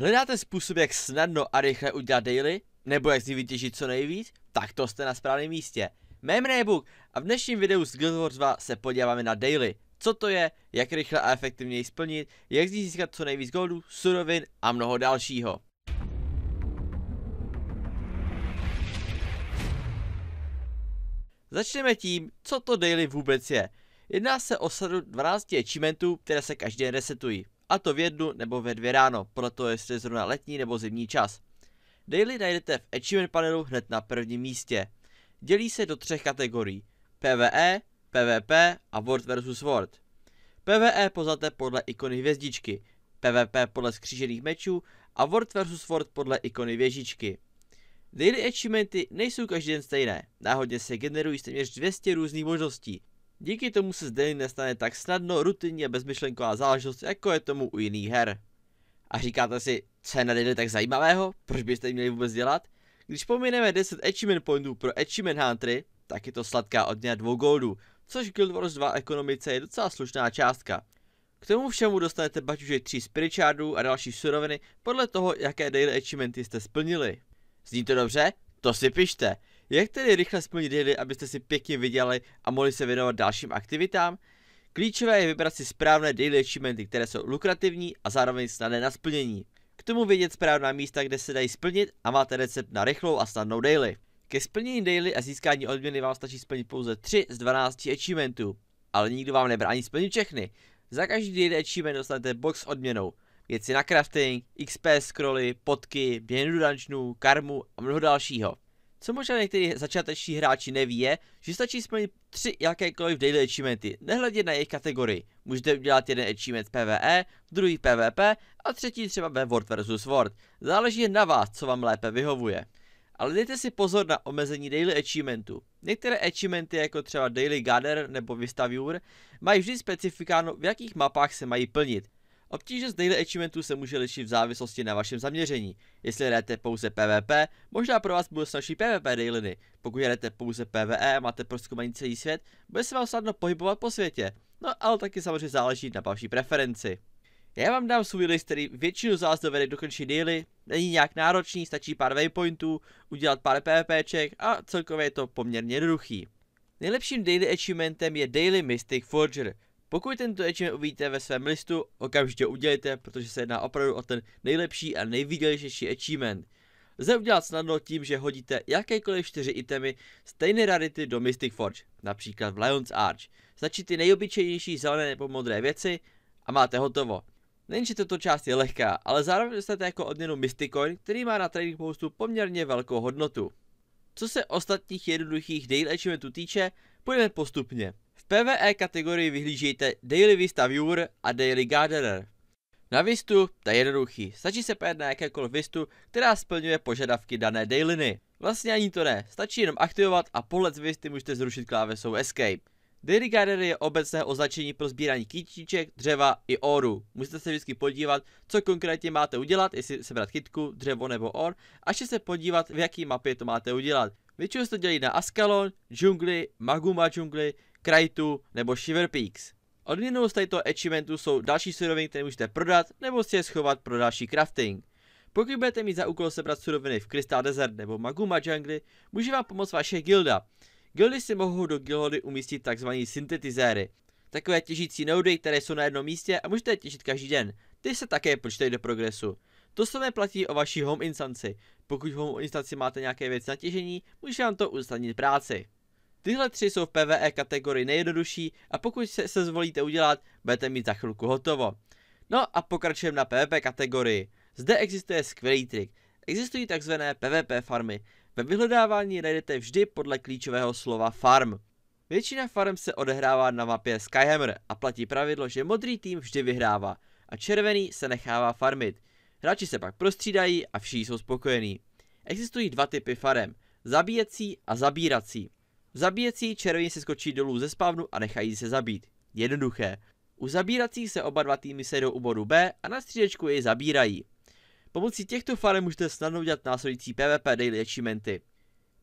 Hledáte způsob, jak snadno a rychle udělat daily? Nebo jak z ní vytěžit co nejvíc? Tak to jste na správném místě. Mé Rebook a v dnešním videu z Guild Wars 2 se podíváme na daily. Co to je, jak rychle a efektivně ji splnit, jak z ní získat co nejvíc goldů, surovin a mnoho dalšího. Začneme tím, co to daily vůbec je. Jedná se o sadu 12 achievementů, které se každý den resetují a to v jednu nebo ve dvě ráno, proto jestli je zrovna letní nebo zimní čas. Daily najdete v Achievement panelu hned na prvním místě. Dělí se do třech kategorií PvE, PvP a World vs. World. PvE poznáte podle ikony hvězdičky, PvP podle skřížených mečů a World vs. World podle ikony věžičky. Daily achievementy nejsou každý den stejné, náhodně se generují téměř 200 různých možností. Díky tomu se zde nestane tak snadno rutinní a bezmyšlenková záležitost, jako je tomu u jiných her. A říkáte si, co je na daily tak zajímavého, proč byste měli vůbec dělat? Když pomineme 10 achievement pointů pro achievement huntry, tak je to sladká odměna dvou goldů, což Guild Wars 2 ekonomice je docela slušná částka. K tomu všemu dostanete baťužek 3 spirit a další suroviny podle toho, jaké daily achievementy jste splnili. Zní to dobře? To si pište. Jak tedy rychle splnit daily, abyste si pěkně vydělali a mohli se věnovat dalším aktivitám? Klíčové je vybrat si správné daily achievementy, které jsou lukrativní a zároveň snadné na splnění. K tomu vědět správná místa, kde se dají splnit a máte recept na rychlou a snadnou daily. Ke splnění daily a získání odměny vám stačí splnit pouze 3 z 12 achievementů, ale nikdo vám nebrání splnit všechny. Za každý daily achievement dostanete box s odměnou, věci na crafting, XP scrolly, potky, běhnu dungeonů, karmu a mnoho dalšího. Co možná někteří začáteční hráči neví je, že stačí splnit tři jakékoliv daily achievementy, nehledě na jejich kategorii. Můžete udělat jeden achievement PvE, druhý PvP a třetí třeba ve World vs. World. Záleží jen na vás, co vám lépe vyhovuje. Ale dejte si pozor na omezení daily achievementů. Některé achievementy jako třeba Daily Gather nebo Vista Viewer mají vždy specifikáno v jakých mapách se mají plnit. Obtíže z daily achievementu se může lišit v závislosti na vašem zaměření. Jestli jdete pouze PvP, možná pro vás bude snažší PvP dailyny. Pokud jdete pouze PvE a máte proskoumaný celý svět, bude se vám snadno pohybovat po světě. No ale taky samozřejmě záleží na vaší preferenci. Já vám dám svůj list, který většinu z vás dovede dokončit daily, není nějak náročný, stačí pár waypointů, udělat pár PvPček a celkově je to poměrně jednoduchý. Nejlepším daily achievementem je Daily Mystic Forger, pokud tento achievement uvidíte ve svém listu, okamžitě udělejte, protože se jedná opravdu o ten nejlepší a nejvýdělejší achievement. Lze udělat snadno tím, že hodíte jakékoliv čtyři itemy stejné rarity do Mystic Forge, například v Lion's Arch. Stačí ty nejobyčejnější zelené nebo modré věci a máte hotovo. Nejenže tato část je lehká, ale zároveň dostanete jako odměnu Mystic Coin, který má na trading postu poměrně velkou hodnotu. Co se ostatních jednoduchých daily achievementů týče, půjdeme postupně. PvE kategorii vyhlížíte Daily Vista Viewer a Daily Gatherer. Na Vistu to je jednoduchý, stačí se pojet na jakékoliv Vistu, která splňuje požadavky dané dailiny. Vlastně ani to ne, stačí jenom aktivovat a pohled z Visty můžete zrušit klávesou Escape. Daily Gatherer je obecné označení pro sbírání kytíček, dřeva i oru. Musíte se vždycky podívat, co konkrétně máte udělat, jestli sebrat kytku, dřevo nebo or, a ještě se podívat, v jaký mapě to máte udělat. Většinou se to dělí na Askalon, džungli, Maguma džungli, Krajtu nebo Shiver Peaks. Odměnou z této achievementu jsou další suroviny, které můžete prodat nebo si je schovat pro další crafting. Pokud budete mít za úkol sebrat suroviny v Crystal Desert nebo Maguma Jungle, může vám pomoct vaše gilda. Gildy si mohou do gildy umístit tzv. syntetizéry, takové těžící nody, které jsou na jednom místě a můžete je těžit každý den. Ty se také počítají do progresu. To samé platí o vaší home instanci. Pokud v home instanci máte nějaké věci na těžení, může vám to usnadnit práci. Tyhle tři jsou v PvE kategorii nejjednodušší a pokud se, se zvolíte udělat, budete mít za chvilku hotovo. No a pokračujeme na PvP kategorii. Zde existuje skvělý trik. Existují takzvané PvP farmy. Ve vyhledávání najdete vždy podle klíčového slova farm. Většina farm se odehrává na mapě Skyhammer a platí pravidlo, že modrý tým vždy vyhrává a červený se nechává farmit. Hráči se pak prostřídají a všichni jsou spokojení. Existují dva typy farem, zabíjecí a zabírací. Zabíjecí červení se skočí dolů ze spavnu a nechají se zabít. Jednoduché. U zabíracích se oba dva týmy sejdou u bodu B a na střídečku jej zabírají. Pomocí těchto farem můžete snadno udělat následující PvP daily achievementy.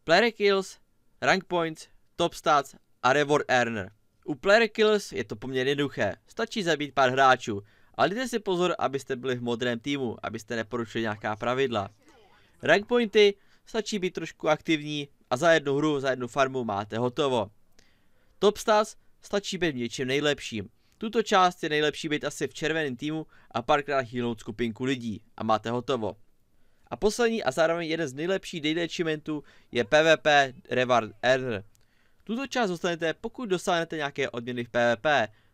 Player kills, rank points, top stats a reward earner. U player kills je to poměrně jednoduché, stačí zabít pár hráčů, ale dejte si pozor, abyste byli v modrém týmu, abyste neporušili nějaká pravidla. Rank pointy stačí být trošku aktivní, a za jednu hru, za jednu farmu máte hotovo. Topstas stačí být v něčem nejlepším. Tuto část je nejlepší být asi v červeném týmu a párkrát healnout skupinku lidí a máte hotovo. A poslední a zároveň jeden z nejlepších daily achievementů je PvP Reward Earner. Tuto část dostanete, pokud dosáhnete nějaké odměny v PvP.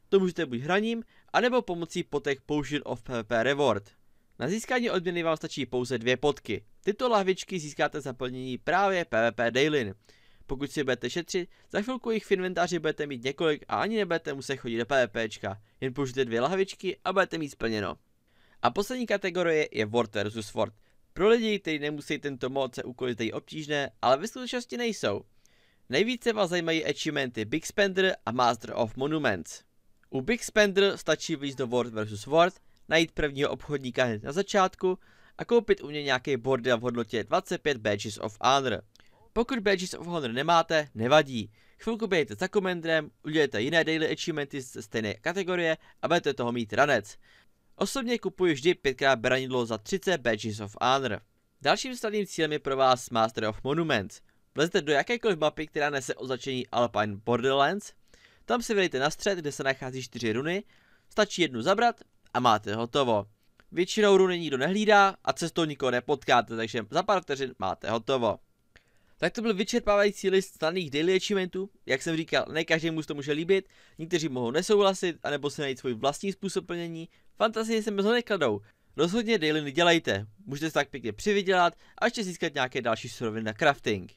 To můžete buď hraním, anebo pomocí potek Potion of PvP Reward. Na získání odměny vám stačí pouze dvě potky. Tyto lahvičky získáte za plnění právě PvP Dailyn. Pokud si budete šetřit, za chvilku jich v inventáři budete mít několik a ani nebudete muset chodit do PvPčka. Jen použijte dvě lahvičky a budete mít splněno. A poslední kategorie je Word vs. Word. Pro lidi, kteří nemusí tento mod se úkoly zdají obtížné, ale ve skutečnosti nejsou. Nejvíce vás zajímají achievementy Big Spender a Master of Monuments. U Big Spender stačí vyjít do World vs. World, najít prvního obchodníka hned na začátku, a koupit u něj nějaký bordel v hodnotě 25 Badges of Honor. Pokud Badges of Honor nemáte, nevadí. Chvilku bějte za komendrem, udělejte jiné daily achievementy z stejné kategorie a budete toho mít ranec. Osobně kupuji vždy pětkrát branidlo za 30 Badges of Honor. Dalším snadným cílem je pro vás Master of Monuments. Vlezete do jakékoliv mapy, která nese označení Alpine Borderlands. Tam si vydejte na střed, kde se nachází 4 runy, stačí jednu zabrat a máte hotovo většinou runy nikdo nehlídá a cestou nikoho nepotkáte, takže za pár vteřin máte hotovo. Tak to byl vyčerpávající list snadných daily achievementů, jak jsem říkal, ne každému se to může líbit, někteří mohou nesouhlasit, anebo si najít svůj vlastní způsob plnění, fantazie se mezi nekladou. Rozhodně daily nedělejte, můžete se tak pěkně přivydělat a ještě získat nějaké další suroviny na crafting.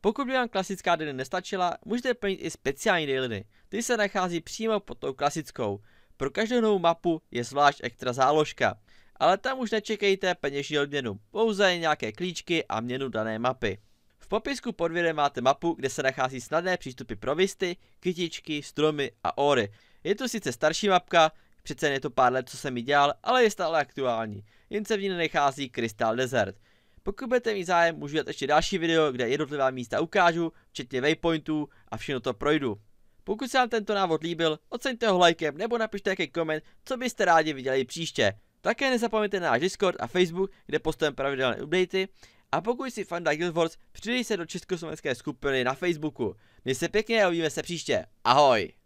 Pokud by vám klasická daily nestačila, můžete plnit i speciální daily, ty se nachází přímo pod tou klasickou. Pro každou novou mapu je zvlášť extra záložka ale tam už nečekejte peněžní odměnu, pouze nějaké klíčky a měnu dané mapy. V popisku pod videem máte mapu, kde se nachází snadné přístupy pro visty, kytičky, stromy a ory. Je to sice starší mapka, přece je to pár let, co jsem ji dělal, ale je stále aktuální. Jen se v ní nenechází Crystal Desert. Pokud budete mít zájem, můžu dělat ještě další video, kde jednotlivá místa ukážu, včetně waypointů a všechno to projdu. Pokud se vám tento návod líbil, oceňte ho lajkem nebo napište jaký koment, co byste rádi viděli příště. Také nezapomeňte na náš Discord a Facebook, kde postujeme pravidelné updaty. A pokud jsi fan Guild Wars, přidej se do československé skupiny na Facebooku. Měj se pěkně a uvidíme se příště. Ahoj!